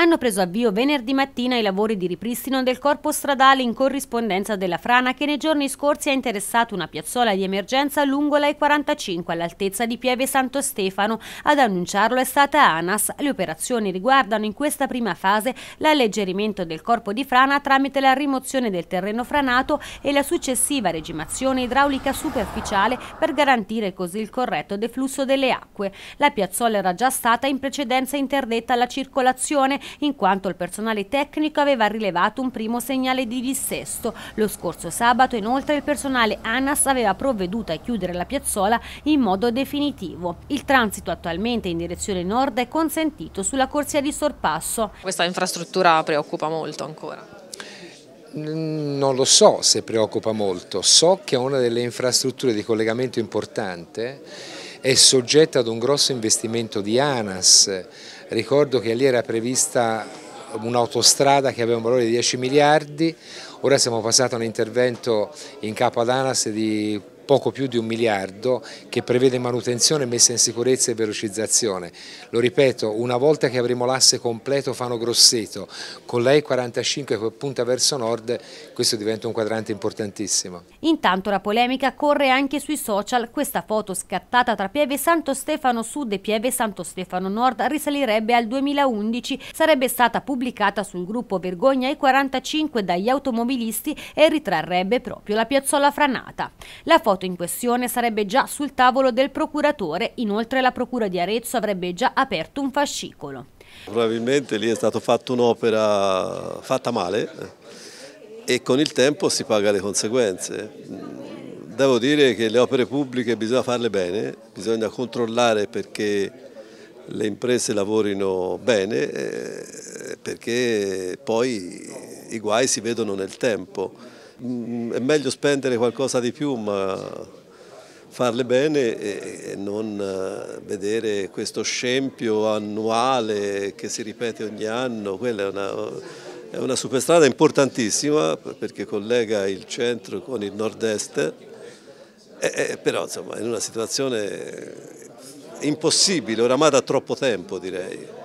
hanno preso avvio venerdì mattina i lavori di ripristino del corpo stradale in corrispondenza della frana che nei giorni scorsi ha interessato una piazzola di emergenza lungo la E45 all'altezza di Pieve Santo Stefano. Ad annunciarlo è stata ANAS. Le operazioni riguardano in questa prima fase l'alleggerimento del corpo di frana tramite la rimozione del terreno franato e la successiva regimazione idraulica superficiale per garantire così il corretto deflusso delle acque. La piazzola era già stata in precedenza interdetta alla circolazione in quanto il personale tecnico aveva rilevato un primo segnale di dissesto. Lo scorso sabato inoltre il personale ANAS aveva provveduto a chiudere la piazzola in modo definitivo. Il transito attualmente in direzione nord è consentito sulla corsia di sorpasso. Questa infrastruttura preoccupa molto ancora. Mm, non lo so se preoccupa molto, so che è una delle infrastrutture di collegamento importante è soggetta ad un grosso investimento di ANAS, ricordo che lì era prevista un'autostrada che aveva un valore di 10 miliardi, ora siamo passati a un intervento in capo ad ANAS di poco più di un miliardo che prevede manutenzione, messa in sicurezza e velocizzazione. Lo ripeto, una volta che avremo l'asse completo Fano-Grosseto con la E45 che punta verso nord, questo diventa un quadrante importantissimo. Intanto la polemica corre anche sui social. Questa foto scattata tra Pieve Santo Stefano Sud e Pieve Santo Stefano Nord risalirebbe al 2011, sarebbe stata pubblicata sul gruppo Vergogna E45 dagli automobilisti e ritrarrebbe proprio la piazzola franata. La foto voto in questione sarebbe già sul tavolo del procuratore, inoltre la Procura di Arezzo avrebbe già aperto un fascicolo. Probabilmente lì è stata fatta un'opera fatta male eh, e con il tempo si paga le conseguenze devo dire che le opere pubbliche bisogna farle bene, bisogna controllare perché le imprese lavorino bene, eh, perché poi i guai si vedono nel tempo mh, mm, è meglio spendere qualcosa di più ma farle bene e, e non eh, vedere questo scempio annuale che si ripete ogni anno, quella è una... È una superstrada importantissima perché collega il centro con il nord-est, però insomma in una situazione impossibile, oramai da troppo tempo direi.